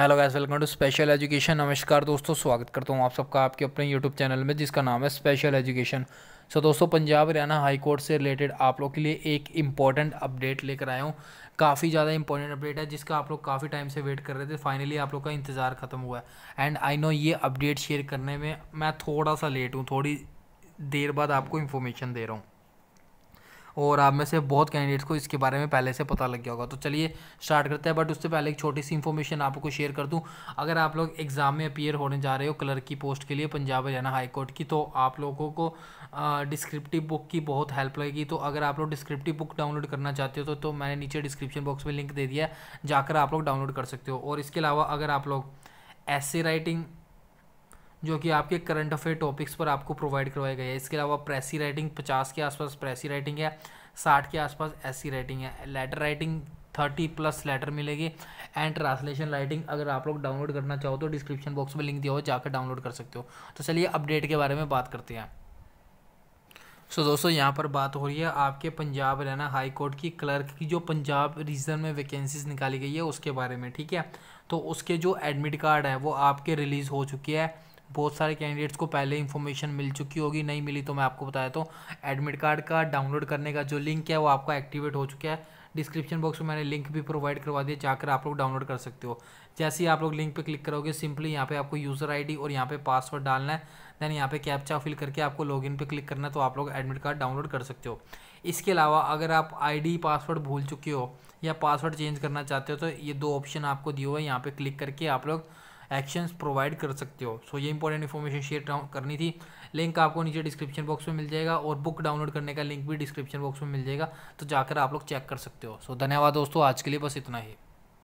hello guys welcome to special education नमस्कार दोस्तों स्वागत करता हूँ आप सबका आपके अपने यूट्यूब चैनल में जिसका नाम है स्पेशल एजुकेशन सो दोस्तों पंजाब हरियाणा हाई कोर्ट से रिलेटेड आप लोग के लिए एक इंपॉर्टेंट अपडेट लेकर आया हूँ काफ़ी ज़्यादा इंपॉर्टेंट अपडेट है जिसका आप लोग काफ़ी टाइम से वेट कर रहे थे फाइनली आप लोग का इंतज़ार ख़त्म हुआ है एंड आई नो ये अपडेट शेयर करने में मैं थोड़ा सा लेट हूँ थोड़ी देर बाद आपको इन्फॉर्मेशन दे रहा हूँ और आप में से बहुत कैंडिडेट्स को इसके बारे में पहले से पता लग गया होगा तो चलिए स्टार्ट करते हैं बट उससे पहले एक छोटी सी इन्फॉर्मेशन आपको शेयर कर दूँ अगर आप लोग एग्ज़ाम में अपियर होने जा रहे हो क्लर्क की पोस्ट के लिए पंजाब हरियाणा हाईकोर्ट की तो आप लोगों को डिस्क्रिप्टिव बुक की बहुत हेल्प लगेगी तो अगर आप लोग डिस्क्रिप्टिव बुक डाउनलोड करना चाहते हो तो, तो मैंने नीचे डिस्क्रिप्शन बॉक्स में लिंक दे दिया जाकर आप लोग डाउनलोड कर सकते हो और इसके अलावा अगर आप लोग ऐसे राइटिंग जो कि आपके करंट अफेयर टॉपिक्स पर आपको प्रोवाइड करवाया गया है इसके अलावा प्रेसी राइटिंग पचास के आसपास प्रेसी राइटिंग है साठ के आसपास ऐसी राइटिंग है letter writing thirty plus letter मिलेगी एंड ट्रांसलेशन राइटिंग अगर आप लोग डाउनलोड करना चाहो तो डिस्क्रिप्शन बॉक्स में लिंक दिया हो जाकर डाउनलोड कर सकते हो तो चलिए अपडेट के बारे में बात करते हैं सो so, दोस्तों यहाँ पर बात हो रही है आपके पंजाब हरियाणा हाई कोर्ट की क्लर्क की जो पंजाब रीजन में वैकेंसीज निकाली गई है उसके बारे में ठीक है तो उसके जो एडमिट कार्ड है वो आपके रिलीज़ हो चुकी है बहुत सारे कैंडिडेट्स को पहले इन्फॉर्मेशन मिल चुकी होगी नहीं मिली तो मैं आपको बताया तो एडमिट कार्ड का डाउनलोड करने का जो लिंक है वो आपका एक्टिवेट हो चुका है डिस्क्रिप्शन बॉक्स में मैंने लिंक भी प्रोवाइड करवा दिया जाकर आप लोग डाउनलोड कर सकते हो जैसे ही आप लोग लिंक पे क्लिक करोगे सिंपली यहाँ पे आपको यूज़र आईडी और यहाँ पे पासवर्ड डालना है देन यहाँ पे कैप्चा फिल करके आपको लॉगिन पे क्लिक करना है तो आप लोग एडमिट कार्ड डाउनलोड कर सकते हो इसके अलावा अगर आप आई पासवर्ड भूल चुके हो या पासवर्ड चेंज करना चाहते हो तो ये दो ऑप्शन आपको दिए हुए हैं यहाँ पर क्लिक करके आप लोग एक्शंस प्रोवाइड कर सकते हो सो so, ये इंपॉर्टेंट इन्फॉर्मेशन शेयर करनी थी लिंक आपको नीचे डिस्क्रिप्शन बॉक्स में मिल जाएगा और बुक डाउनलोड करने का लिंक भी डिस्क्रिप्शन बॉक्स में मिल जाएगा तो जाकर आप लोग चेक कर सकते हो सो so, धन्यवाद दोस्तों आज के लिए बस इतना ही